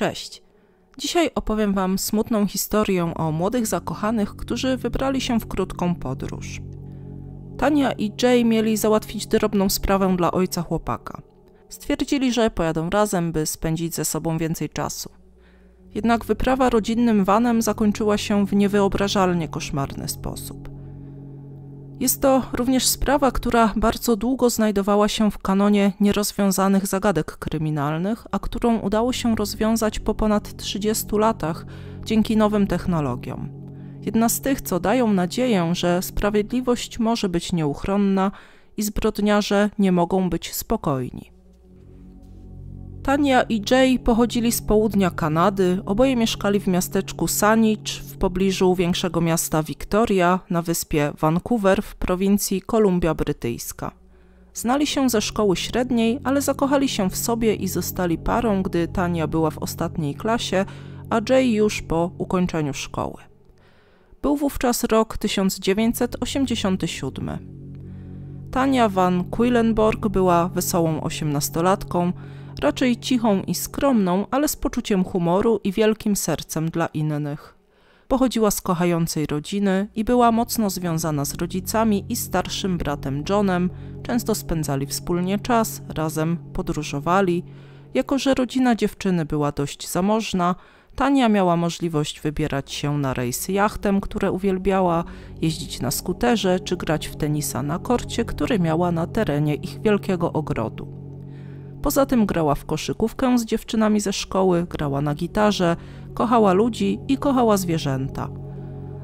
Cześć. Dzisiaj opowiem Wam smutną historię o młodych zakochanych, którzy wybrali się w krótką podróż. Tania i Jay mieli załatwić drobną sprawę dla ojca chłopaka. Stwierdzili, że pojadą razem, by spędzić ze sobą więcej czasu. Jednak wyprawa rodzinnym vanem zakończyła się w niewyobrażalnie koszmarny sposób. Jest to również sprawa, która bardzo długo znajdowała się w kanonie nierozwiązanych zagadek kryminalnych, a którą udało się rozwiązać po ponad 30 latach dzięki nowym technologiom. Jedna z tych, co dają nadzieję, że sprawiedliwość może być nieuchronna i zbrodniarze nie mogą być spokojni. Tania i Jay pochodzili z południa Kanady, oboje mieszkali w miasteczku Sanicz w pobliżu większego miasta Victoria na wyspie Vancouver w prowincji Kolumbia Brytyjska. Znali się ze szkoły średniej, ale zakochali się w sobie i zostali parą, gdy Tania była w ostatniej klasie, a Jay już po ukończeniu szkoły. Był wówczas rok 1987. Tania van Quillenborg była wesołą osiemnastolatką, raczej cichą i skromną, ale z poczuciem humoru i wielkim sercem dla innych. Pochodziła z kochającej rodziny i była mocno związana z rodzicami i starszym bratem Johnem. Często spędzali wspólnie czas, razem podróżowali. Jako, że rodzina dziewczyny była dość zamożna, Tania miała możliwość wybierać się na rejsy jachtem, które uwielbiała, jeździć na skuterze czy grać w tenisa na korcie, który miała na terenie ich wielkiego ogrodu. Poza tym grała w koszykówkę z dziewczynami ze szkoły, grała na gitarze, kochała ludzi i kochała zwierzęta.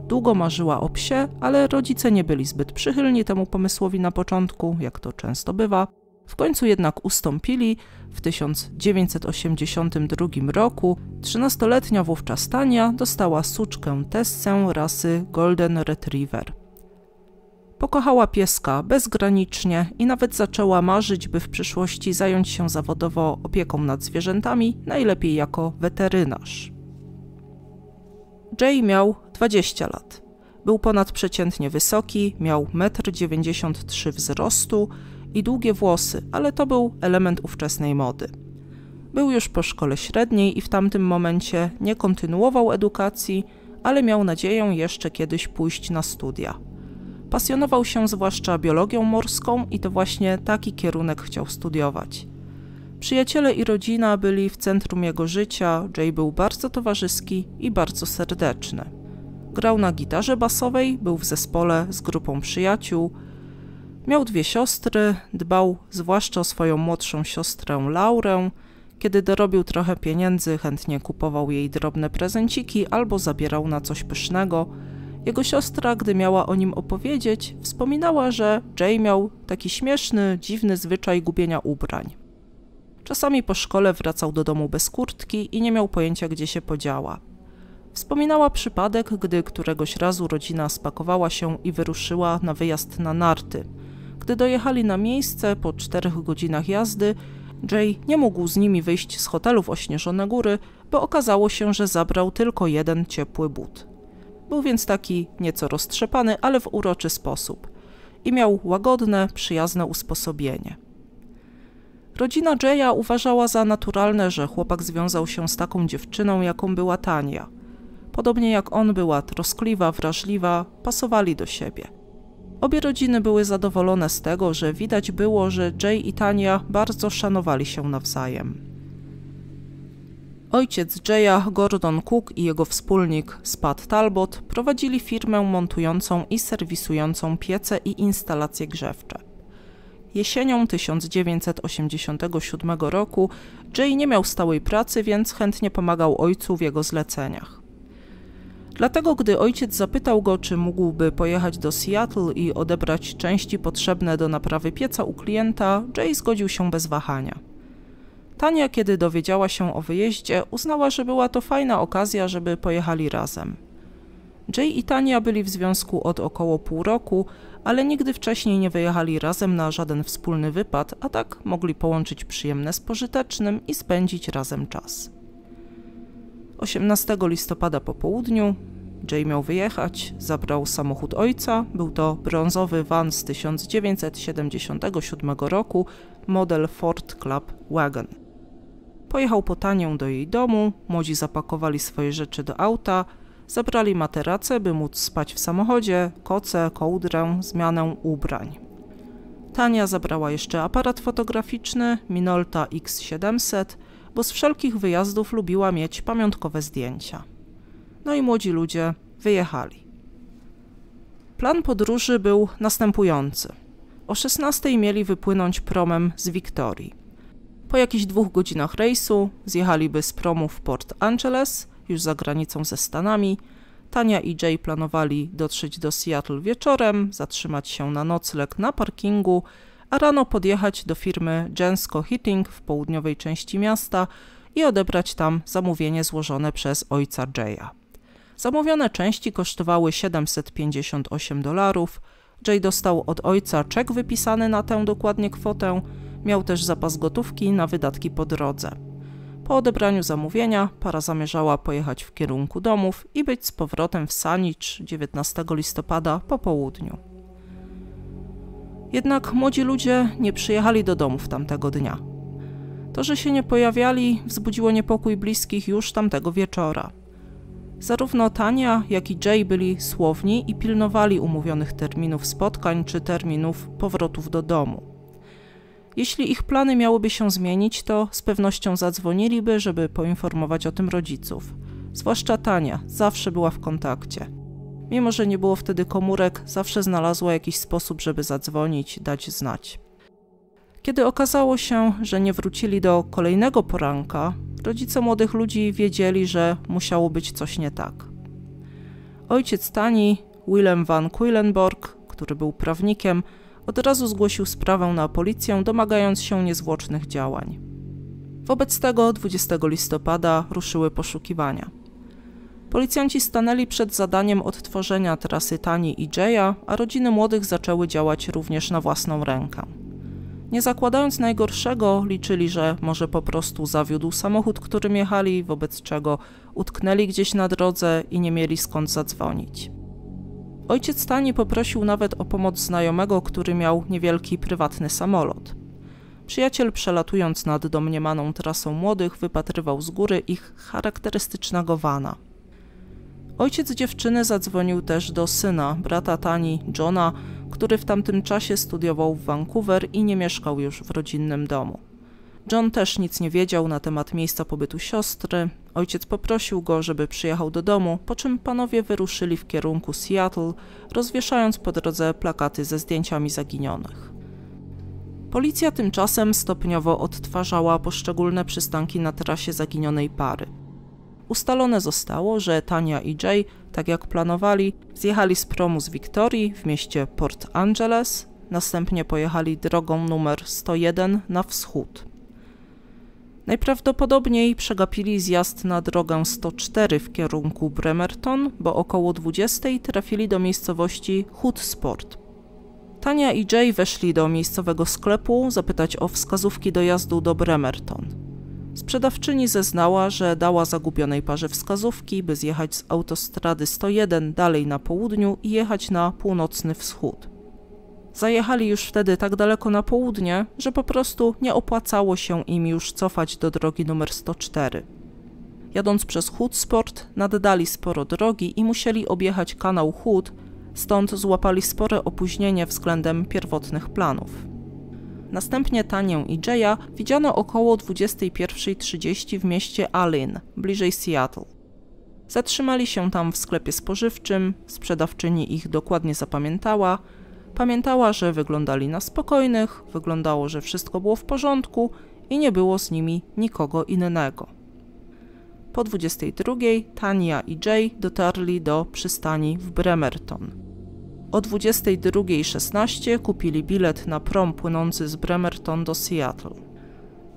Długo marzyła o psie, ale rodzice nie byli zbyt przychylni temu pomysłowi na początku, jak to często bywa. W końcu jednak ustąpili. W 1982 roku 13-letnia wówczas Tania dostała suczkę Tessę rasy Golden Retriever. Pokochała pieska bezgranicznie i nawet zaczęła marzyć, by w przyszłości zająć się zawodowo opieką nad zwierzętami, najlepiej jako weterynarz. Jay miał 20 lat. Był ponadprzeciętnie wysoki, miał 1,93 m wzrostu i długie włosy, ale to był element ówczesnej mody. Był już po szkole średniej i w tamtym momencie nie kontynuował edukacji, ale miał nadzieję jeszcze kiedyś pójść na studia pasjonował się zwłaszcza biologią morską i to właśnie taki kierunek chciał studiować. Przyjaciele i rodzina byli w centrum jego życia, Jay był bardzo towarzyski i bardzo serdeczny. Grał na gitarze basowej, był w zespole z grupą przyjaciół, miał dwie siostry, dbał zwłaszcza o swoją młodszą siostrę Laurę. Kiedy dorobił trochę pieniędzy, chętnie kupował jej drobne prezenciki albo zabierał na coś pysznego – jego siostra, gdy miała o nim opowiedzieć, wspominała, że Jay miał taki śmieszny, dziwny zwyczaj gubienia ubrań. Czasami po szkole wracał do domu bez kurtki i nie miał pojęcia, gdzie się podziała. Wspominała przypadek, gdy któregoś razu rodzina spakowała się i wyruszyła na wyjazd na narty. Gdy dojechali na miejsce po czterech godzinach jazdy, Jay nie mógł z nimi wyjść z hotelu w Ośnieżone Góry, bo okazało się, że zabrał tylko jeden ciepły but. Był więc taki nieco roztrzepany, ale w uroczy sposób i miał łagodne, przyjazne usposobienie. Rodzina Jaya uważała za naturalne, że chłopak związał się z taką dziewczyną, jaką była Tania. Podobnie jak on była troskliwa, wrażliwa, pasowali do siebie. Obie rodziny były zadowolone z tego, że widać było, że Jay i Tania bardzo szanowali się nawzajem. Ojciec Jaya, Gordon Cook i jego wspólnik Spad Talbot prowadzili firmę montującą i serwisującą piece i instalacje grzewcze. Jesienią 1987 roku Jay nie miał stałej pracy, więc chętnie pomagał ojcu w jego zleceniach. Dlatego, gdy ojciec zapytał go, czy mógłby pojechać do Seattle i odebrać części potrzebne do naprawy pieca u klienta, Jay zgodził się bez wahania. Tania, kiedy dowiedziała się o wyjeździe, uznała, że była to fajna okazja, żeby pojechali razem. Jay i Tania byli w związku od około pół roku, ale nigdy wcześniej nie wyjechali razem na żaden wspólny wypad, a tak mogli połączyć przyjemne z pożytecznym i spędzić razem czas. 18 listopada po południu Jay miał wyjechać, zabrał samochód ojca, był to brązowy van z 1977 roku, model Ford Club Wagon. Pojechał po tanią do jej domu, młodzi zapakowali swoje rzeczy do auta, zabrali materacę, by móc spać w samochodzie, koce, kołdrę, zmianę ubrań. Tania zabrała jeszcze aparat fotograficzny Minolta X700, bo z wszelkich wyjazdów lubiła mieć pamiątkowe zdjęcia. No i młodzi ludzie wyjechali. Plan podróży był następujący. O 16 mieli wypłynąć promem z Wiktorii. Po jakichś dwóch godzinach rejsu zjechaliby z promu w Port Angeles, już za granicą ze Stanami. Tania i Jay planowali dotrzeć do Seattle wieczorem, zatrzymać się na nocleg na parkingu, a rano podjechać do firmy Jensko Heating w południowej części miasta i odebrać tam zamówienie złożone przez ojca Jaya. Zamówione części kosztowały 758 dolarów. Jay dostał od ojca czek wypisany na tę dokładnie kwotę, Miał też zapas gotówki na wydatki po drodze. Po odebraniu zamówienia para zamierzała pojechać w kierunku domów i być z powrotem w Sanicz 19 listopada po południu. Jednak młodzi ludzie nie przyjechali do domów tamtego dnia. To, że się nie pojawiali, wzbudziło niepokój bliskich już tamtego wieczora. Zarówno Tania, jak i Jay byli słowni i pilnowali umówionych terminów spotkań czy terminów powrotów do domu. Jeśli ich plany miałyby się zmienić, to z pewnością zadzwoniliby, żeby poinformować o tym rodziców. Zwłaszcza Tania zawsze była w kontakcie. Mimo, że nie było wtedy komórek, zawsze znalazła jakiś sposób, żeby zadzwonić, dać znać. Kiedy okazało się, że nie wrócili do kolejnego poranka, rodzice młodych ludzi wiedzieli, że musiało być coś nie tak. Ojciec Tani, Willem van Quillenborg, który był prawnikiem, od razu zgłosił sprawę na policję, domagając się niezwłocznych działań. Wobec tego 20 listopada ruszyły poszukiwania. Policjanci stanęli przed zadaniem odtworzenia trasy Tani i Jaya, a rodziny młodych zaczęły działać również na własną rękę. Nie zakładając najgorszego, liczyli, że może po prostu zawiódł samochód, którym jechali, wobec czego utknęli gdzieś na drodze i nie mieli skąd zadzwonić. Ojciec Tani poprosił nawet o pomoc znajomego, który miał niewielki prywatny samolot. Przyjaciel przelatując nad domniemaną trasą młodych wypatrywał z góry ich charakterystycznego wana. Ojciec dziewczyny zadzwonił też do syna, brata Tani, Johna, który w tamtym czasie studiował w Vancouver i nie mieszkał już w rodzinnym domu. John też nic nie wiedział na temat miejsca pobytu siostry. Ojciec poprosił go, żeby przyjechał do domu, po czym panowie wyruszyli w kierunku Seattle, rozwieszając po drodze plakaty ze zdjęciami zaginionych. Policja tymczasem stopniowo odtwarzała poszczególne przystanki na trasie zaginionej pary. Ustalone zostało, że Tania i Jay, tak jak planowali, zjechali z promu z Wiktorii w mieście Port Angeles, następnie pojechali drogą numer 101 na wschód. Najprawdopodobniej przegapili zjazd na drogę 104 w kierunku Bremerton, bo około 20 trafili do miejscowości Hoodsport. Tania i Jay weszli do miejscowego sklepu zapytać o wskazówki dojazdu do Bremerton. Sprzedawczyni zeznała, że dała zagubionej parze wskazówki, by zjechać z autostrady 101 dalej na południu i jechać na północny wschód. Zajechali już wtedy tak daleko na południe, że po prostu nie opłacało się im już cofać do drogi numer 104. Jadąc przez Hoodsport, naddali sporo drogi i musieli objechać kanał Hood. stąd złapali spore opóźnienie względem pierwotnych planów. Następnie Tanię i Jaya widziano około 21.30 w mieście Alin, bliżej Seattle. Zatrzymali się tam w sklepie spożywczym, sprzedawczyni ich dokładnie zapamiętała, Pamiętała, że wyglądali na spokojnych, wyglądało, że wszystko było w porządku i nie było z nimi nikogo innego. Po 22 Tania i Jay dotarli do przystani w Bremerton. O 22.16 kupili bilet na prom płynący z Bremerton do Seattle.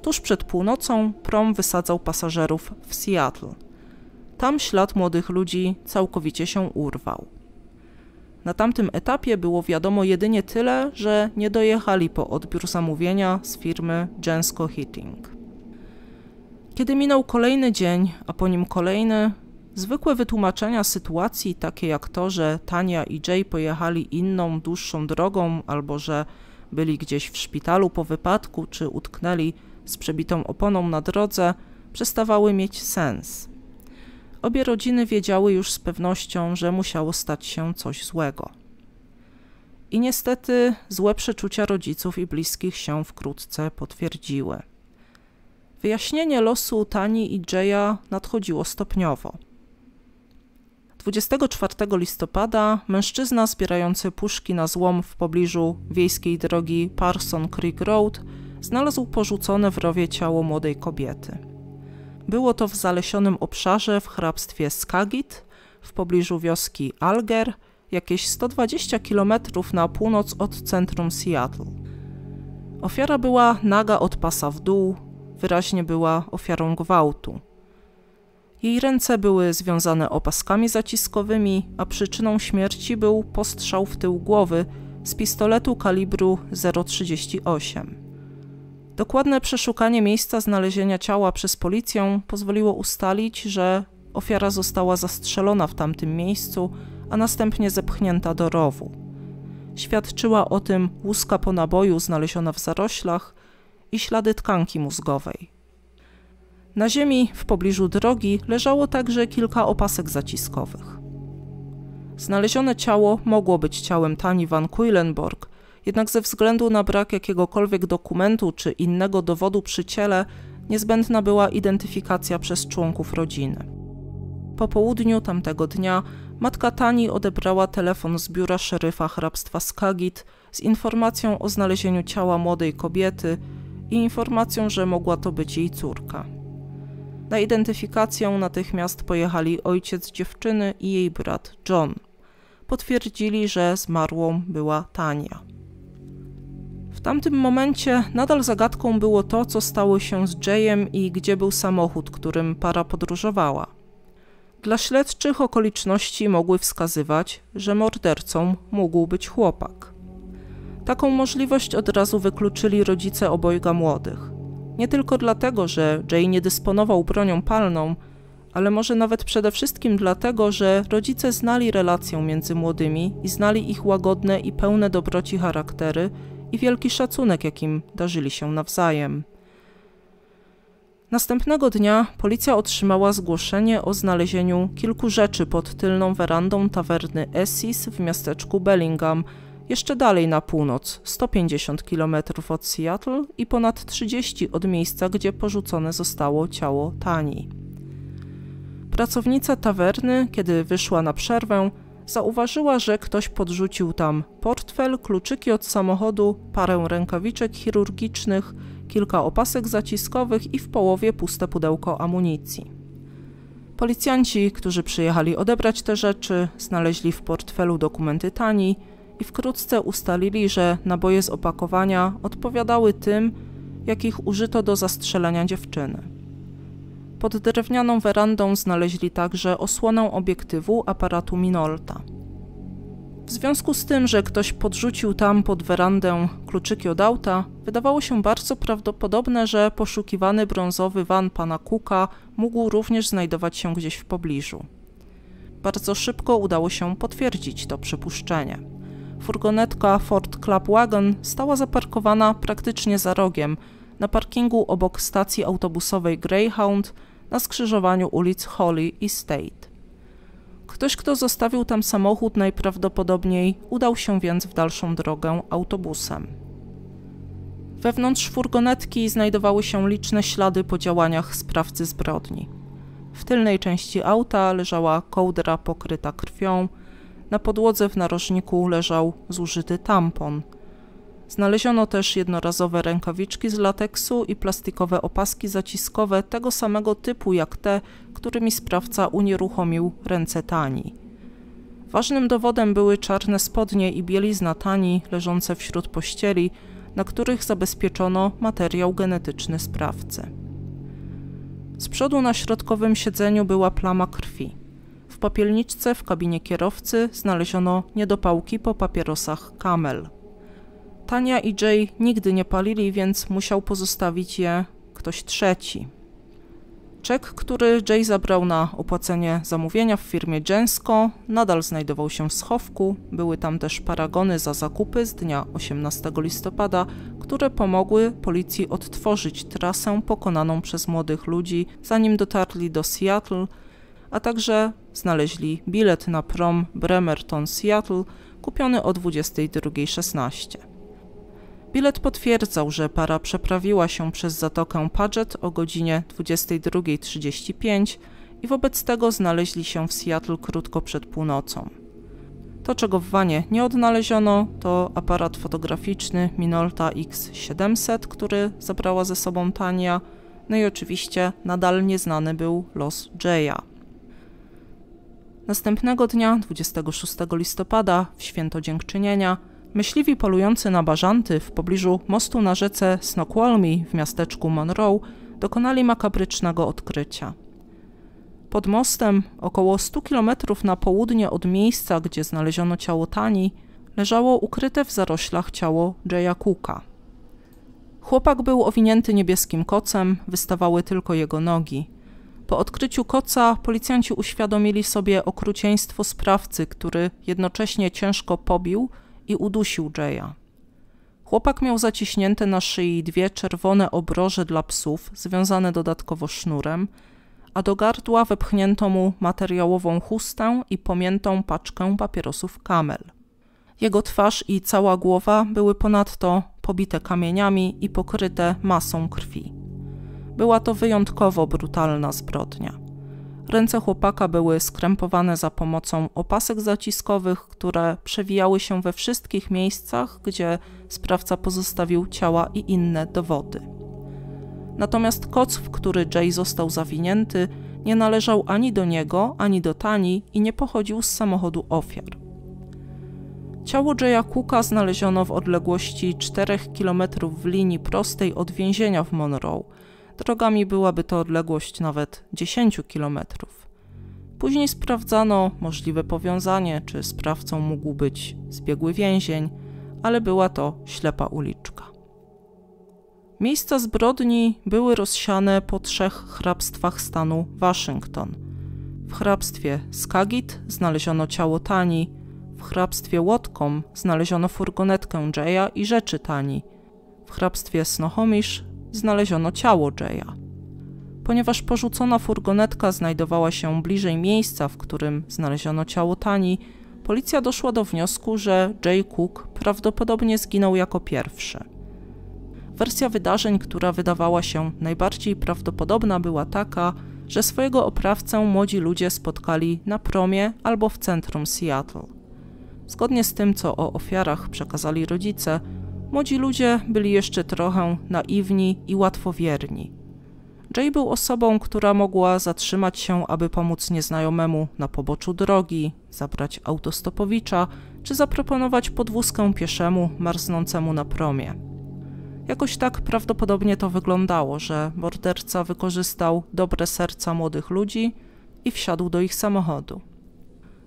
Tuż przed północą prom wysadzał pasażerów w Seattle. Tam ślad młodych ludzi całkowicie się urwał. Na tamtym etapie było wiadomo jedynie tyle, że nie dojechali po odbiór zamówienia z firmy Jensko Heating. Kiedy minął kolejny dzień, a po nim kolejny, zwykłe wytłumaczenia sytuacji, takie jak to, że Tania i Jay pojechali inną, dłuższą drogą, albo że byli gdzieś w szpitalu po wypadku, czy utknęli z przebitą oponą na drodze, przestawały mieć sens. Obie rodziny wiedziały już z pewnością, że musiało stać się coś złego. I niestety złe przeczucia rodziców i bliskich się wkrótce potwierdziły. Wyjaśnienie losu Tani i Jaya nadchodziło stopniowo. 24 listopada mężczyzna zbierający puszki na złom w pobliżu wiejskiej drogi Parson Creek Road znalazł porzucone w rowie ciało młodej kobiety. Było to w zalesionym obszarze w hrabstwie Skagit, w pobliżu wioski Alger, jakieś 120 km na północ od centrum Seattle. Ofiara była naga od pasa w dół, wyraźnie była ofiarą gwałtu. Jej ręce były związane opaskami zaciskowymi, a przyczyną śmierci był postrzał w tył głowy z pistoletu kalibru 038. Dokładne przeszukanie miejsca znalezienia ciała przez policję pozwoliło ustalić, że ofiara została zastrzelona w tamtym miejscu, a następnie zepchnięta do rowu. Świadczyła o tym łuska po naboju znaleziona w zaroślach i ślady tkanki mózgowej. Na ziemi w pobliżu drogi leżało także kilka opasek zaciskowych. Znalezione ciało mogło być ciałem Tani van Kuilenborg, jednak ze względu na brak jakiegokolwiek dokumentu czy innego dowodu przy ciele, niezbędna była identyfikacja przez członków rodziny. Po południu tamtego dnia matka Tani odebrała telefon z biura szeryfa hrabstwa Skagit z informacją o znalezieniu ciała młodej kobiety i informacją, że mogła to być jej córka. Na identyfikację natychmiast pojechali ojciec dziewczyny i jej brat John. Potwierdzili, że zmarłą była Tania. W tamtym momencie nadal zagadką było to, co stało się z Jayem i gdzie był samochód, którym para podróżowała. Dla śledczych okoliczności mogły wskazywać, że mordercą mógł być chłopak. Taką możliwość od razu wykluczyli rodzice obojga młodych. Nie tylko dlatego, że Jay nie dysponował bronią palną, ale może nawet przede wszystkim dlatego, że rodzice znali relację między młodymi i znali ich łagodne i pełne dobroci charaktery i wielki szacunek, jakim darzyli się nawzajem. Następnego dnia policja otrzymała zgłoszenie o znalezieniu kilku rzeczy pod tylną werandą tawerny Essis w miasteczku Bellingham, jeszcze dalej na północ, 150 km od Seattle i ponad 30 od miejsca, gdzie porzucone zostało ciało Tani. Pracownica tawerny, kiedy wyszła na przerwę, Zauważyła, że ktoś podrzucił tam portfel, kluczyki od samochodu, parę rękawiczek chirurgicznych, kilka opasek zaciskowych i w połowie puste pudełko amunicji. Policjanci, którzy przyjechali odebrać te rzeczy, znaleźli w portfelu dokumenty tani i wkrótce ustalili, że naboje z opakowania odpowiadały tym, jakich użyto do zastrzelenia dziewczyny. Pod drewnianą werandą znaleźli także osłonę obiektywu aparatu Minolta. W związku z tym, że ktoś podrzucił tam pod werandę kluczyki od auta, wydawało się bardzo prawdopodobne, że poszukiwany brązowy van pana Kuka mógł również znajdować się gdzieś w pobliżu. Bardzo szybko udało się potwierdzić to przypuszczenie. Furgonetka Ford Club Wagon stała zaparkowana praktycznie za rogiem, na parkingu obok stacji autobusowej Greyhound – na skrzyżowaniu ulic Holly i State. Ktoś, kto zostawił tam samochód, najprawdopodobniej udał się więc w dalszą drogę autobusem. Wewnątrz furgonetki znajdowały się liczne ślady po działaniach sprawcy zbrodni. W tylnej części auta leżała kołdra pokryta krwią, na podłodze w narożniku leżał zużyty tampon – Znaleziono też jednorazowe rękawiczki z lateksu i plastikowe opaski zaciskowe tego samego typu jak te, którymi sprawca unieruchomił ręce Tani. Ważnym dowodem były czarne spodnie i bielizna Tani leżące wśród pościeli, na których zabezpieczono materiał genetyczny sprawcy. Z przodu na środkowym siedzeniu była plama krwi. W popielniczce w kabinie kierowcy znaleziono niedopałki po papierosach Kamel. Tania i Jay nigdy nie palili, więc musiał pozostawić je ktoś trzeci. Czek, który Jay zabrał na opłacenie zamówienia w firmie Jensko, nadal znajdował się w schowku. Były tam też paragony za zakupy z dnia 18 listopada, które pomogły policji odtworzyć trasę pokonaną przez młodych ludzi, zanim dotarli do Seattle, a także znaleźli bilet na prom Bremerton-Seattle kupiony o 22.16. Bilet potwierdzał, że para przeprawiła się przez zatokę Paget o godzinie 22.35 i wobec tego znaleźli się w Seattle krótko przed północą. To, czego w wanie nie odnaleziono, to aparat fotograficzny Minolta X700, który zabrała ze sobą Tania, no i oczywiście nadal nieznany był los Jaya. Następnego dnia, 26 listopada, w święto dziękczynienia, Myśliwi polujący na bażanty w pobliżu mostu na rzece Snoqualmie w miasteczku Monroe dokonali makabrycznego odkrycia. Pod mostem, około 100 km na południe od miejsca, gdzie znaleziono ciało Tani, leżało ukryte w zaroślach ciało Jaya Cooka. Chłopak był owinięty niebieskim kocem, wystawały tylko jego nogi. Po odkryciu koca policjanci uświadomili sobie okrucieństwo sprawcy, który jednocześnie ciężko pobił – i udusił Jaya. Chłopak miał zaciśnięte na szyi dwie czerwone obroże dla psów, związane dodatkowo sznurem, a do gardła wepchnięto mu materiałową chustę i pomiętą paczkę papierosów kamel. Jego twarz i cała głowa były ponadto pobite kamieniami i pokryte masą krwi. Była to wyjątkowo brutalna zbrodnia. Ręce chłopaka były skrępowane za pomocą opasek zaciskowych, które przewijały się we wszystkich miejscach, gdzie sprawca pozostawił ciała i inne dowody. Natomiast koc, w który Jay został zawinięty, nie należał ani do niego, ani do Tani i nie pochodził z samochodu ofiar. Ciało Jaya Cooka znaleziono w odległości 4 km w linii prostej od więzienia w Monroe – Drogami byłaby to odległość nawet 10 km. Później sprawdzano możliwe powiązanie, czy sprawcą mógł być zbiegły więzień, ale była to ślepa uliczka. Miejsca zbrodni były rozsiane po trzech hrabstwach stanu Waszyngton. W hrabstwie Skagit znaleziono ciało Tani, w hrabstwie Łotkom znaleziono furgonetkę Jaya i rzeczy Tani, w hrabstwie Snohomish znaleziono ciało Jaya. Ponieważ porzucona furgonetka znajdowała się bliżej miejsca, w którym znaleziono ciało Tani, policja doszła do wniosku, że Jay Cook prawdopodobnie zginął jako pierwszy. Wersja wydarzeń, która wydawała się najbardziej prawdopodobna, była taka, że swojego oprawcę młodzi ludzie spotkali na promie albo w centrum Seattle. Zgodnie z tym, co o ofiarach przekazali rodzice, Młodzi ludzie byli jeszcze trochę naiwni i łatwowierni. Jay był osobą, która mogła zatrzymać się, aby pomóc nieznajomemu na poboczu drogi, zabrać autostopowicza czy zaproponować podwózkę pieszemu marznącemu na promie. Jakoś tak prawdopodobnie to wyglądało, że morderca wykorzystał dobre serca młodych ludzi i wsiadł do ich samochodu.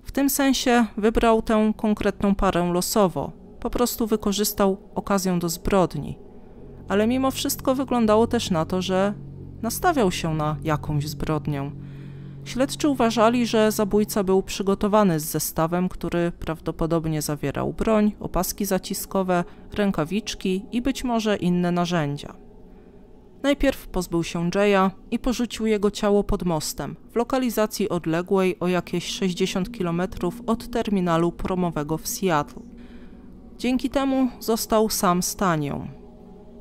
W tym sensie wybrał tę konkretną parę losowo, po prostu wykorzystał okazję do zbrodni. Ale mimo wszystko wyglądało też na to, że nastawiał się na jakąś zbrodnię. Śledczy uważali, że zabójca był przygotowany z zestawem, który prawdopodobnie zawierał broń, opaski zaciskowe, rękawiczki i być może inne narzędzia. Najpierw pozbył się Jaya i porzucił jego ciało pod mostem, w lokalizacji odległej o jakieś 60 km od terminalu promowego w Seattle. Dzięki temu został sam z Tanią.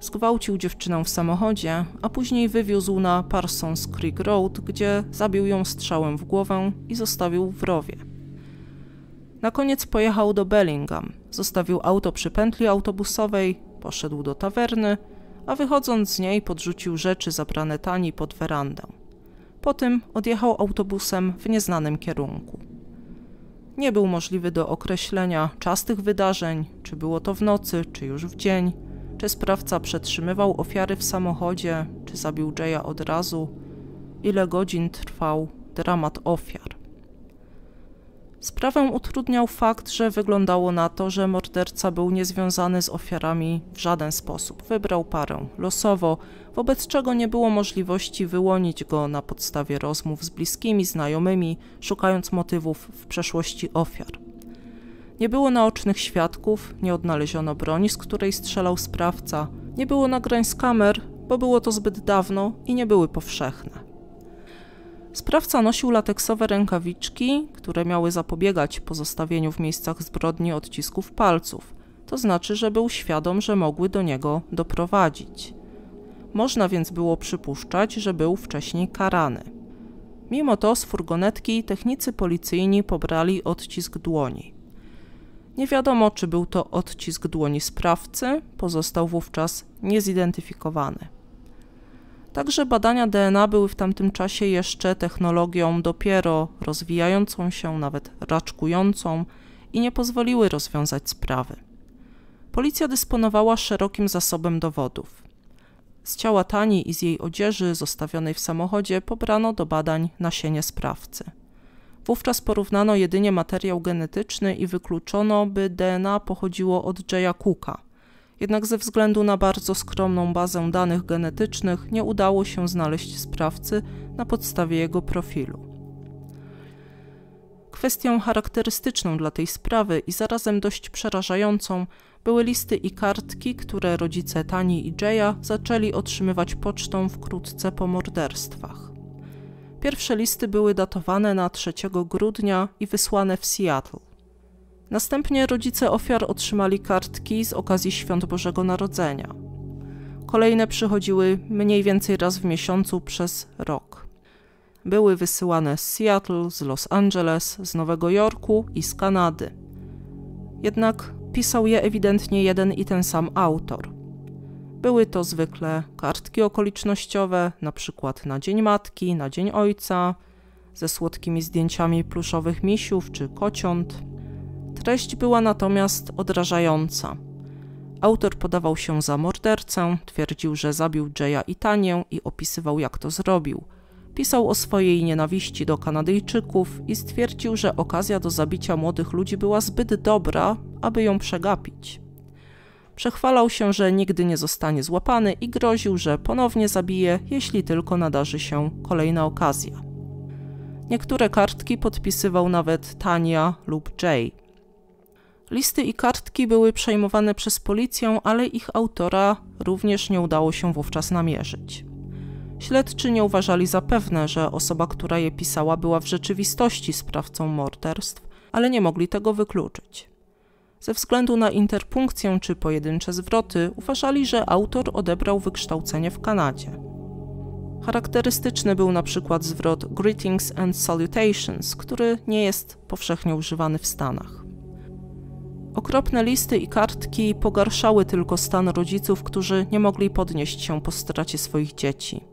Zgwałcił dziewczynę w samochodzie, a później wywiózł na Parsons Creek Road, gdzie zabił ją strzałem w głowę i zostawił w rowie. Na koniec pojechał do Bellingham, zostawił auto przy pętli autobusowej, poszedł do tawerny, a wychodząc z niej podrzucił rzeczy zabrane Tani pod werandę. Potem odjechał autobusem w nieznanym kierunku. Nie był możliwy do określenia czas tych wydarzeń, czy było to w nocy, czy już w dzień, czy sprawca przetrzymywał ofiary w samochodzie, czy zabił Jaya od razu, ile godzin trwał dramat ofiar. Sprawę utrudniał fakt, że wyglądało na to, że morderca był niezwiązany z ofiarami w żaden sposób. Wybrał parę losowo, wobec czego nie było możliwości wyłonić go na podstawie rozmów z bliskimi, znajomymi, szukając motywów w przeszłości ofiar. Nie było naocznych świadków, nie odnaleziono broni, z której strzelał sprawca, nie było nagrań z kamer, bo było to zbyt dawno i nie były powszechne. Sprawca nosił lateksowe rękawiczki, które miały zapobiegać pozostawieniu w miejscach zbrodni odcisków palców, to znaczy, że był świadom, że mogły do niego doprowadzić. Można więc było przypuszczać, że był wcześniej karany. Mimo to z furgonetki technicy policyjni pobrali odcisk dłoni. Nie wiadomo, czy był to odcisk dłoni sprawcy, pozostał wówczas niezidentyfikowany. Także badania DNA były w tamtym czasie jeszcze technologią dopiero rozwijającą się, nawet raczkującą i nie pozwoliły rozwiązać sprawy. Policja dysponowała szerokim zasobem dowodów. Z ciała Tani i z jej odzieży zostawionej w samochodzie pobrano do badań nasienie sprawcy. Wówczas porównano jedynie materiał genetyczny i wykluczono, by DNA pochodziło od Jaya Cooka – jednak ze względu na bardzo skromną bazę danych genetycznych nie udało się znaleźć sprawcy na podstawie jego profilu. Kwestią charakterystyczną dla tej sprawy i zarazem dość przerażającą były listy i kartki, które rodzice Tani i Jaya zaczęli otrzymywać pocztą wkrótce po morderstwach. Pierwsze listy były datowane na 3 grudnia i wysłane w Seattle. Następnie rodzice ofiar otrzymali kartki z okazji Świąt Bożego Narodzenia. Kolejne przychodziły mniej więcej raz w miesiącu przez rok. Były wysyłane z Seattle, z Los Angeles, z Nowego Jorku i z Kanady. Jednak pisał je ewidentnie jeden i ten sam autor. Były to zwykle kartki okolicznościowe, na przykład na Dzień Matki, na Dzień Ojca, ze słodkimi zdjęciami pluszowych misiów czy kociąt. Treść była natomiast odrażająca. Autor podawał się za mordercę, twierdził, że zabił Jaya i Tanię i opisywał jak to zrobił. Pisał o swojej nienawiści do Kanadyjczyków i stwierdził, że okazja do zabicia młodych ludzi była zbyt dobra, aby ją przegapić. Przechwalał się, że nigdy nie zostanie złapany i groził, że ponownie zabije, jeśli tylko nadarzy się kolejna okazja. Niektóre kartki podpisywał nawet Tania lub Jay. Listy i kartki były przejmowane przez policję, ale ich autora również nie udało się wówczas namierzyć. Śledczy nie uważali zapewne, że osoba, która je pisała, była w rzeczywistości sprawcą morderstw, ale nie mogli tego wykluczyć. Ze względu na interpunkcję czy pojedyncze zwroty, uważali, że autor odebrał wykształcenie w Kanadzie. Charakterystyczny był na przykład zwrot greetings and salutations, który nie jest powszechnie używany w Stanach. Okropne listy i kartki pogarszały tylko stan rodziców, którzy nie mogli podnieść się po stracie swoich dzieci.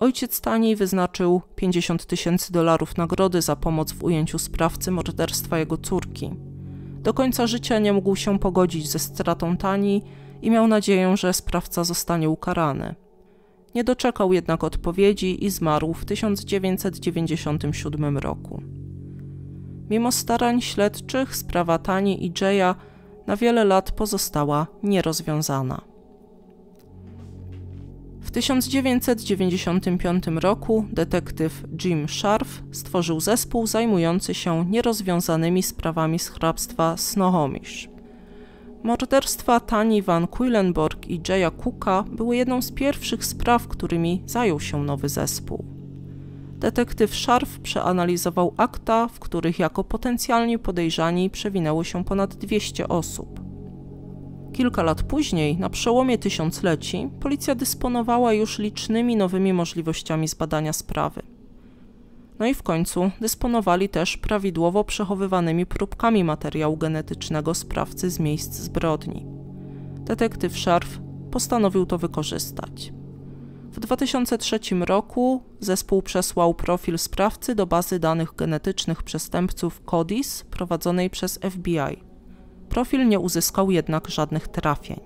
Ojciec Tani wyznaczył 50 tysięcy dolarów nagrody za pomoc w ujęciu sprawcy morderstwa jego córki. Do końca życia nie mógł się pogodzić ze stratą Tani i miał nadzieję, że sprawca zostanie ukarany. Nie doczekał jednak odpowiedzi i zmarł w 1997 roku. Mimo starań śledczych sprawa Tani i Jaya na wiele lat pozostała nierozwiązana. W 1995 roku detektyw Jim Sharf stworzył zespół zajmujący się nierozwiązanymi sprawami z hrabstwa Snohomish. Morderstwa Tani van Quillenborg i Jaya Cooka były jedną z pierwszych spraw, którymi zajął się nowy zespół detektyw Szarf przeanalizował akta, w których jako potencjalni podejrzani przewinęło się ponad 200 osób. Kilka lat później, na przełomie tysiącleci, policja dysponowała już licznymi nowymi możliwościami zbadania sprawy. No i w końcu dysponowali też prawidłowo przechowywanymi próbkami materiału genetycznego sprawcy z miejsc zbrodni. Detektyw Szarf postanowił to wykorzystać. W 2003 roku zespół przesłał profil sprawcy do bazy danych genetycznych przestępców CODIS prowadzonej przez FBI. Profil nie uzyskał jednak żadnych trafień.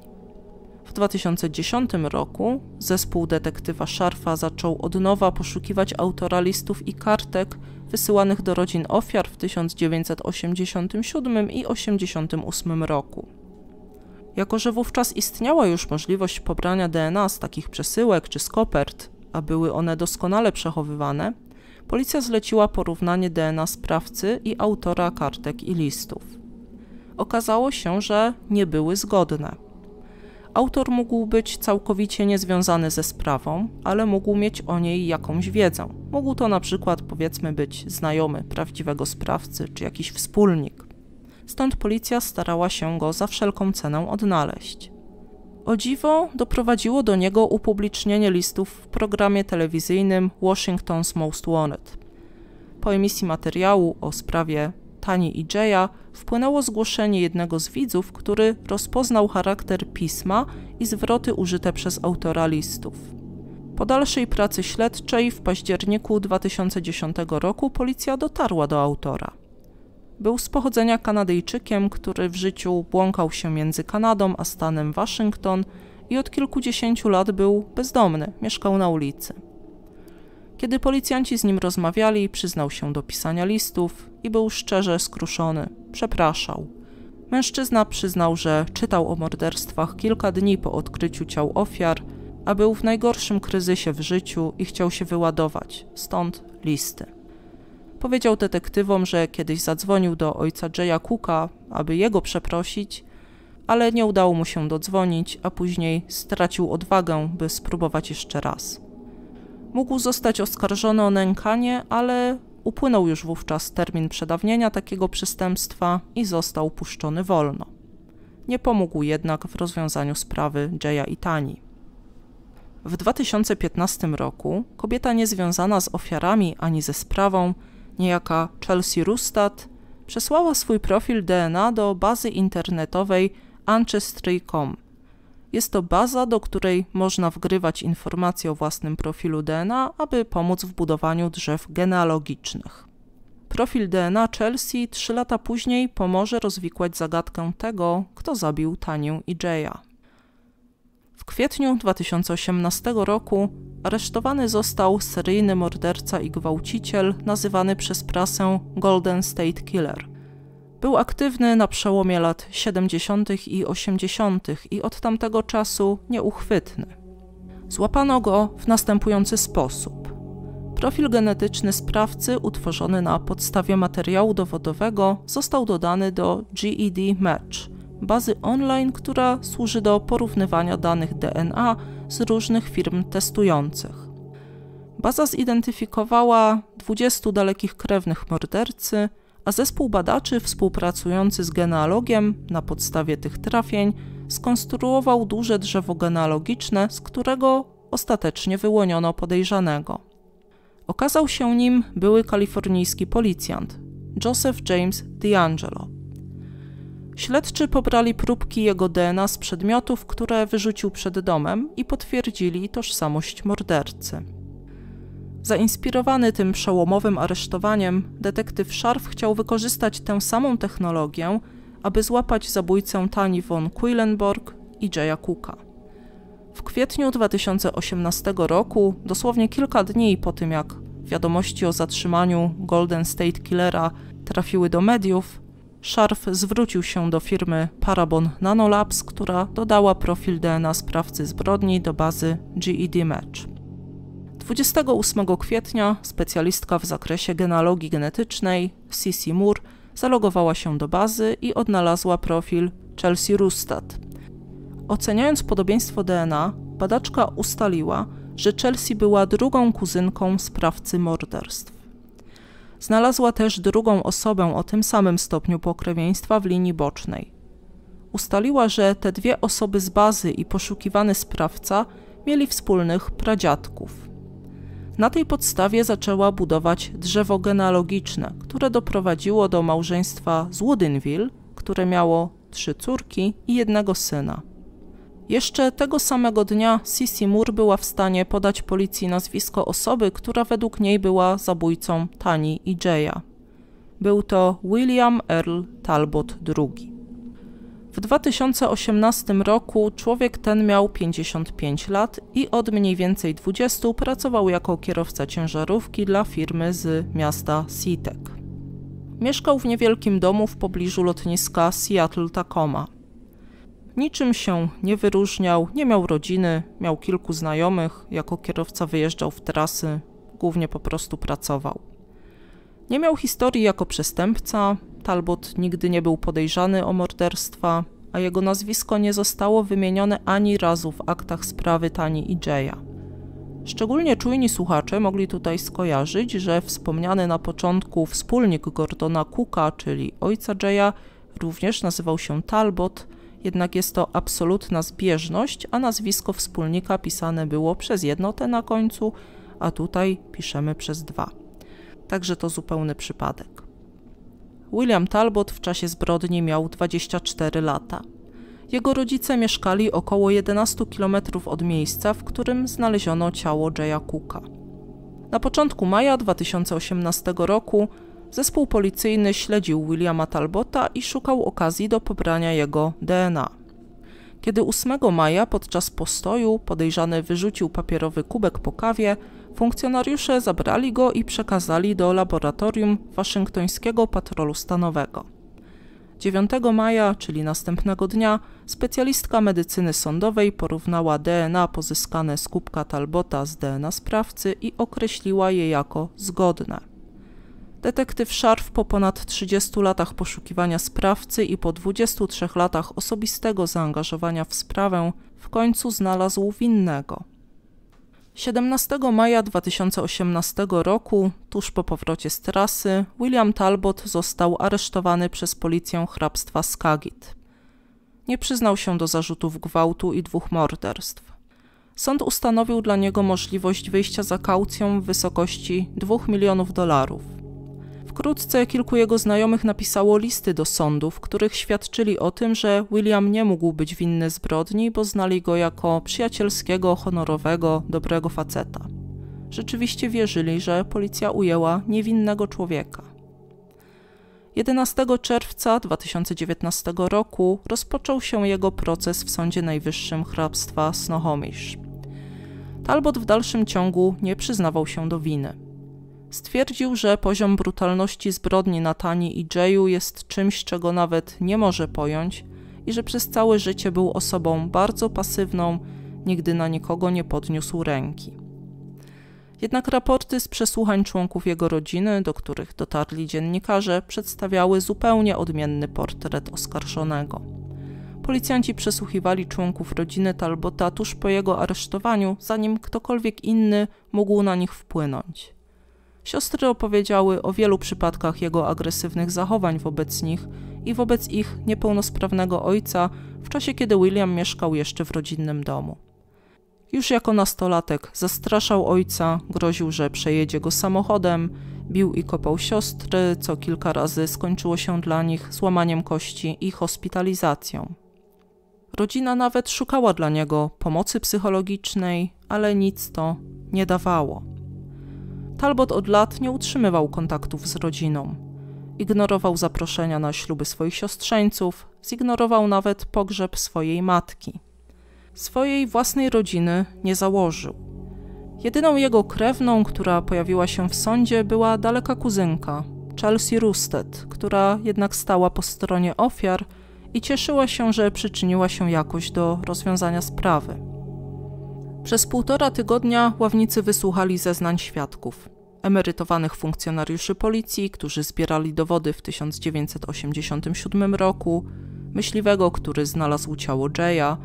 W 2010 roku zespół detektywa Szarfa zaczął od nowa poszukiwać autora listów i kartek wysyłanych do rodzin ofiar w 1987 i 1988 roku. Jako, że wówczas istniała już możliwość pobrania DNA z takich przesyłek czy z kopert, a były one doskonale przechowywane, policja zleciła porównanie DNA sprawcy i autora kartek i listów. Okazało się, że nie były zgodne. Autor mógł być całkowicie niezwiązany ze sprawą, ale mógł mieć o niej jakąś wiedzę. Mógł to na przykład, powiedzmy, być znajomy prawdziwego sprawcy czy jakiś wspólnik stąd policja starała się go za wszelką cenę odnaleźć. O dziwo doprowadziło do niego upublicznienie listów w programie telewizyjnym Washington's Most Wanted. Po emisji materiału o sprawie Tani i Jaya wpłynęło zgłoszenie jednego z widzów, który rozpoznał charakter pisma i zwroty użyte przez autora listów. Po dalszej pracy śledczej w październiku 2010 roku policja dotarła do autora. Był z pochodzenia Kanadyjczykiem, który w życiu błąkał się między Kanadą a stanem Waszyngton i od kilkudziesięciu lat był bezdomny, mieszkał na ulicy. Kiedy policjanci z nim rozmawiali, przyznał się do pisania listów i był szczerze skruszony, przepraszał. Mężczyzna przyznał, że czytał o morderstwach kilka dni po odkryciu ciał ofiar, a był w najgorszym kryzysie w życiu i chciał się wyładować, stąd listy. Powiedział detektywom, że kiedyś zadzwonił do ojca Jaya Cooka, aby jego przeprosić, ale nie udało mu się dodzwonić, a później stracił odwagę, by spróbować jeszcze raz. Mógł zostać oskarżony o nękanie, ale upłynął już wówczas termin przedawnienia takiego przestępstwa i został puszczony wolno. Nie pomógł jednak w rozwiązaniu sprawy Jaya i Tani. W 2015 roku kobieta niezwiązana z ofiarami ani ze sprawą niejaka Chelsea Rustat, przesłała swój profil DNA do bazy internetowej Ancestry.com. Jest to baza, do której można wgrywać informacje o własnym profilu DNA, aby pomóc w budowaniu drzew genealogicznych. Profil DNA Chelsea trzy lata później pomoże rozwikłać zagadkę tego, kto zabił Tanię i Jaya. W kwietniu 2018 roku Aresztowany został seryjny morderca i gwałciciel nazywany przez prasę Golden State Killer. Był aktywny na przełomie lat 70. i 80. i od tamtego czasu nieuchwytny. Złapano go w następujący sposób. Profil genetyczny sprawcy, utworzony na podstawie materiału dowodowego, został dodany do GED Match, bazy online, która służy do porównywania danych DNA z różnych firm testujących. Baza zidentyfikowała 20 dalekich krewnych mordercy, a zespół badaczy współpracujący z genealogiem na podstawie tych trafień skonstruował duże drzewo genealogiczne, z którego ostatecznie wyłoniono podejrzanego. Okazał się nim były kalifornijski policjant Joseph James DeAngelo. Śledczy pobrali próbki jego DNA z przedmiotów, które wyrzucił przed domem i potwierdzili tożsamość mordercy. Zainspirowany tym przełomowym aresztowaniem, detektyw Szarf chciał wykorzystać tę samą technologię, aby złapać zabójcę Tani von Quillenborg i Jaya Cooka. W kwietniu 2018 roku, dosłownie kilka dni po tym jak wiadomości o zatrzymaniu Golden State Killera trafiły do mediów, Szarf zwrócił się do firmy Parabon Nanolabs, która dodała profil DNA sprawcy zbrodni do bazy GED Match. 28 kwietnia specjalistka w zakresie genealogii genetycznej C.C. Moore zalogowała się do bazy i odnalazła profil Chelsea Rustad. Oceniając podobieństwo DNA, badaczka ustaliła, że Chelsea była drugą kuzynką sprawcy morderstw. Znalazła też drugą osobę o tym samym stopniu pokrewieństwa w linii bocznej. Ustaliła, że te dwie osoby z bazy i poszukiwany sprawca mieli wspólnych pradziadków. Na tej podstawie zaczęła budować drzewo genealogiczne, które doprowadziło do małżeństwa z Woodinville, które miało trzy córki i jednego syna. Jeszcze tego samego dnia Sisi Moore była w stanie podać policji nazwisko osoby, która według niej była zabójcą Tani i Jaya. Był to William Earl Talbot II. W 2018 roku człowiek ten miał 55 lat i od mniej więcej 20 pracował jako kierowca ciężarówki dla firmy z miasta Sitek. Mieszkał w niewielkim domu w pobliżu lotniska Seattle-Tacoma. Niczym się nie wyróżniał, nie miał rodziny, miał kilku znajomych, jako kierowca wyjeżdżał w trasy, głównie po prostu pracował. Nie miał historii jako przestępca, Talbot nigdy nie był podejrzany o morderstwa, a jego nazwisko nie zostało wymienione ani razu w aktach sprawy Tani i Jaya. Szczególnie czujni słuchacze mogli tutaj skojarzyć, że wspomniany na początku wspólnik Gordona Cooka, czyli ojca Jaya, również nazywał się Talbot, jednak jest to absolutna zbieżność, a nazwisko wspólnika pisane było przez jedno T na końcu, a tutaj piszemy przez dwa. Także to zupełny przypadek. William Talbot w czasie zbrodni miał 24 lata. Jego rodzice mieszkali około 11 km od miejsca, w którym znaleziono ciało Jaya Cooka. Na początku maja 2018 roku Zespół policyjny śledził Williama Talbota i szukał okazji do pobrania jego DNA. Kiedy 8 maja podczas postoju podejrzany wyrzucił papierowy kubek po kawie, funkcjonariusze zabrali go i przekazali do laboratorium waszyngtońskiego patrolu stanowego. 9 maja, czyli następnego dnia, specjalistka medycyny sądowej porównała DNA pozyskane z kubka Talbota z DNA sprawcy i określiła je jako zgodne. Detektyw Szarf po ponad 30 latach poszukiwania sprawcy i po 23 latach osobistego zaangażowania w sprawę w końcu znalazł winnego. 17 maja 2018 roku, tuż po powrocie z trasy, William Talbot został aresztowany przez policję hrabstwa Skagit. Nie przyznał się do zarzutów gwałtu i dwóch morderstw. Sąd ustanowił dla niego możliwość wyjścia za kaucją w wysokości 2 milionów dolarów. Wkrótce kilku jego znajomych napisało listy do sądu, w których świadczyli o tym, że William nie mógł być winny zbrodni, bo znali go jako przyjacielskiego, honorowego, dobrego faceta. Rzeczywiście wierzyli, że policja ujęła niewinnego człowieka. 11 czerwca 2019 roku rozpoczął się jego proces w Sądzie Najwyższym Hrabstwa Snohomish. Talbot w dalszym ciągu nie przyznawał się do winy. Stwierdził, że poziom brutalności zbrodni na Tani i Jayu jest czymś, czego nawet nie może pojąć i że przez całe życie był osobą bardzo pasywną, nigdy na nikogo nie podniósł ręki. Jednak raporty z przesłuchań członków jego rodziny, do których dotarli dziennikarze, przedstawiały zupełnie odmienny portret oskarżonego. Policjanci przesłuchiwali członków rodziny Talbota tuż po jego aresztowaniu, zanim ktokolwiek inny mógł na nich wpłynąć siostry opowiedziały o wielu przypadkach jego agresywnych zachowań wobec nich i wobec ich niepełnosprawnego ojca w czasie, kiedy William mieszkał jeszcze w rodzinnym domu. Już jako nastolatek zastraszał ojca, groził, że przejedzie go samochodem, bił i kopał siostry, co kilka razy skończyło się dla nich złamaniem kości i hospitalizacją. Rodzina nawet szukała dla niego pomocy psychologicznej, ale nic to nie dawało. Talbot od lat nie utrzymywał kontaktów z rodziną. Ignorował zaproszenia na śluby swoich siostrzeńców, zignorował nawet pogrzeb swojej matki. Swojej własnej rodziny nie założył. Jedyną jego krewną, która pojawiła się w sądzie, była daleka kuzynka, Chelsea Rusted, która jednak stała po stronie ofiar i cieszyła się, że przyczyniła się jakoś do rozwiązania sprawy. Przez półtora tygodnia ławnicy wysłuchali zeznań świadków, emerytowanych funkcjonariuszy policji, którzy zbierali dowody w 1987 roku, myśliwego, który znalazł ciało Jaya,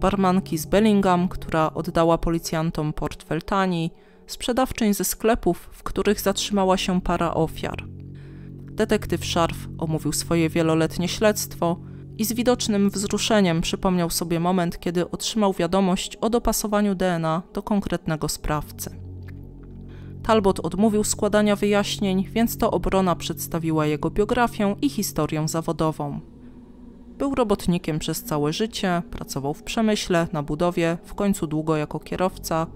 barmanki z Bellingham, która oddała policjantom portfel Tani, sprzedawczyń ze sklepów, w których zatrzymała się para ofiar. Detektyw Szarf omówił swoje wieloletnie śledztwo – i z widocznym wzruszeniem przypomniał sobie moment, kiedy otrzymał wiadomość o dopasowaniu DNA do konkretnego sprawcy. Talbot odmówił składania wyjaśnień, więc to obrona przedstawiła jego biografię i historię zawodową. Był robotnikiem przez całe życie, pracował w przemyśle, na budowie, w końcu długo jako kierowca,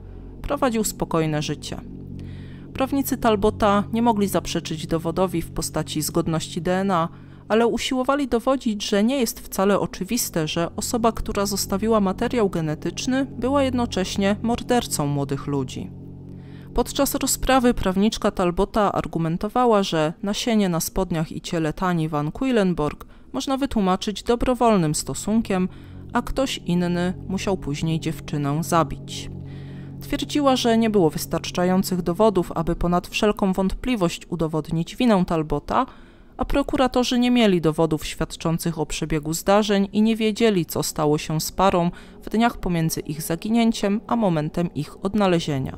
prowadził spokojne życie. Prawnicy Talbota nie mogli zaprzeczyć dowodowi w postaci zgodności DNA, ale usiłowali dowodzić, że nie jest wcale oczywiste, że osoba, która zostawiła materiał genetyczny, była jednocześnie mordercą młodych ludzi. Podczas rozprawy prawniczka Talbota argumentowała, że nasienie na spodniach i ciele Tani van Quillenborg można wytłumaczyć dobrowolnym stosunkiem, a ktoś inny musiał później dziewczynę zabić. Twierdziła, że nie było wystarczających dowodów, aby ponad wszelką wątpliwość udowodnić winę Talbota, a prokuratorzy nie mieli dowodów świadczących o przebiegu zdarzeń i nie wiedzieli, co stało się z parą w dniach pomiędzy ich zaginięciem a momentem ich odnalezienia.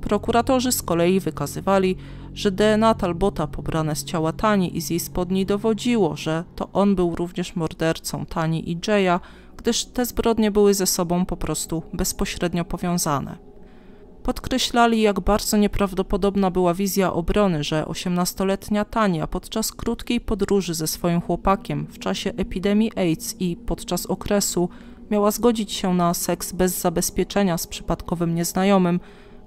Prokuratorzy z kolei wykazywali, że DNA Talbota pobrane z ciała Tani i z jej spodni dowodziło, że to on był również mordercą Tani i Jaya, gdyż te zbrodnie były ze sobą po prostu bezpośrednio powiązane. Podkreślali, jak bardzo nieprawdopodobna była wizja obrony, że 18-letnia Tania podczas krótkiej podróży ze swoim chłopakiem w czasie epidemii AIDS i podczas okresu miała zgodzić się na seks bez zabezpieczenia z przypadkowym nieznajomym,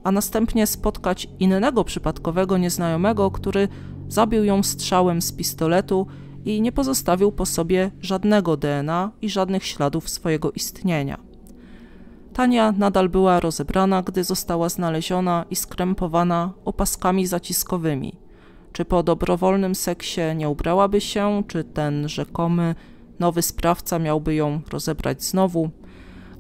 a następnie spotkać innego przypadkowego nieznajomego, który zabił ją strzałem z pistoletu i nie pozostawił po sobie żadnego DNA i żadnych śladów swojego istnienia. Tania nadal była rozebrana, gdy została znaleziona i skrępowana opaskami zaciskowymi. Czy po dobrowolnym seksie nie ubrałaby się, czy ten rzekomy nowy sprawca miałby ją rozebrać znowu?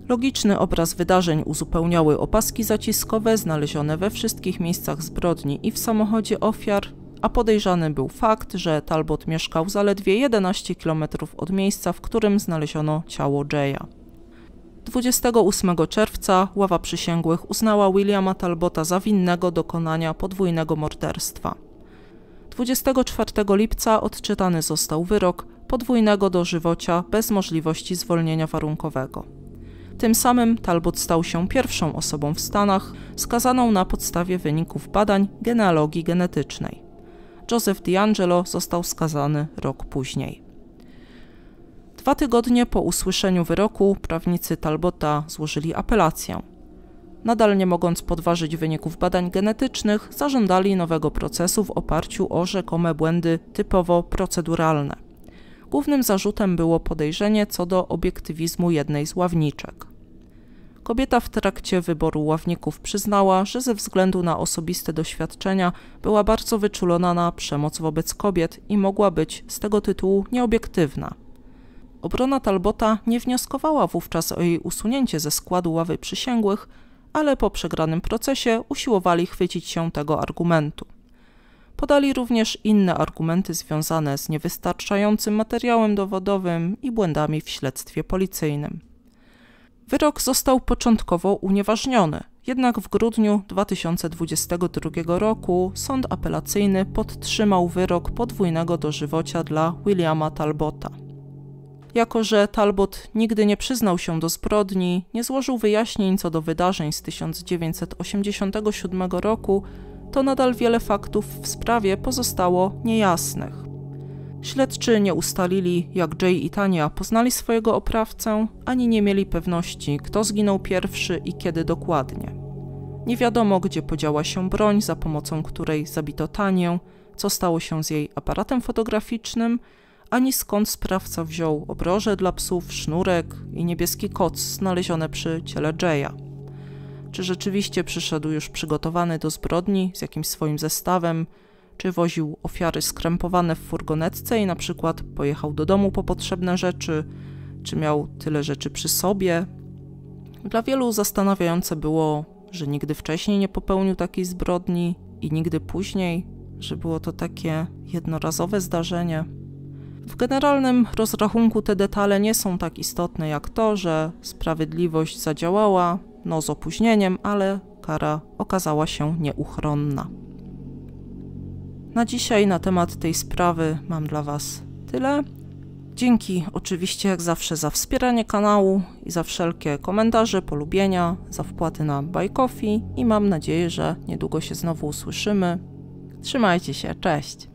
Logiczny obraz wydarzeń uzupełniały opaski zaciskowe znalezione we wszystkich miejscach zbrodni i w samochodzie ofiar, a podejrzany był fakt, że Talbot mieszkał zaledwie 11 km od miejsca, w którym znaleziono ciało Jaya. 28 czerwca ława przysięgłych uznała Williama Talbota za winnego dokonania podwójnego morderstwa. 24 lipca odczytany został wyrok podwójnego dożywocia bez możliwości zwolnienia warunkowego. Tym samym Talbot stał się pierwszą osobą w Stanach skazaną na podstawie wyników badań genealogii genetycznej. Joseph D'Angelo został skazany rok później. Dwa tygodnie po usłyszeniu wyroku prawnicy Talbota złożyli apelację. Nadal nie mogąc podważyć wyników badań genetycznych, zażądali nowego procesu w oparciu o rzekome błędy typowo proceduralne. Głównym zarzutem było podejrzenie co do obiektywizmu jednej z ławniczek. Kobieta w trakcie wyboru ławników przyznała, że ze względu na osobiste doświadczenia była bardzo wyczulona na przemoc wobec kobiet i mogła być z tego tytułu nieobiektywna. Obrona Talbota nie wnioskowała wówczas o jej usunięcie ze składu ławy przysięgłych, ale po przegranym procesie usiłowali chwycić się tego argumentu. Podali również inne argumenty związane z niewystarczającym materiałem dowodowym i błędami w śledztwie policyjnym. Wyrok został początkowo unieważniony, jednak w grudniu 2022 roku sąd apelacyjny podtrzymał wyrok podwójnego dożywocia dla Williama Talbota. Jako, że Talbot nigdy nie przyznał się do zbrodni, nie złożył wyjaśnień co do wydarzeń z 1987 roku, to nadal wiele faktów w sprawie pozostało niejasnych. Śledczy nie ustalili, jak Jay i Tania poznali swojego oprawcę, ani nie mieli pewności, kto zginął pierwszy i kiedy dokładnie. Nie wiadomo, gdzie podziała się broń, za pomocą której zabito Tanię, co stało się z jej aparatem fotograficznym, ani skąd sprawca wziął obroże dla psów, sznurek i niebieski koc znalezione przy ciele Jaya. Czy rzeczywiście przyszedł już przygotowany do zbrodni z jakimś swoim zestawem, czy woził ofiary skrępowane w furgonetce i na przykład pojechał do domu po potrzebne rzeczy, czy miał tyle rzeczy przy sobie. Dla wielu zastanawiające było, że nigdy wcześniej nie popełnił takiej zbrodni i nigdy później, że było to takie jednorazowe zdarzenie. W generalnym rozrachunku te detale nie są tak istotne jak to, że sprawiedliwość zadziałała, no z opóźnieniem, ale kara okazała się nieuchronna. Na dzisiaj na temat tej sprawy mam dla Was tyle. Dzięki oczywiście jak zawsze za wspieranie kanału i za wszelkie komentarze, polubienia, za wpłaty na Buy Coffee i mam nadzieję, że niedługo się znowu usłyszymy. Trzymajcie się, cześć!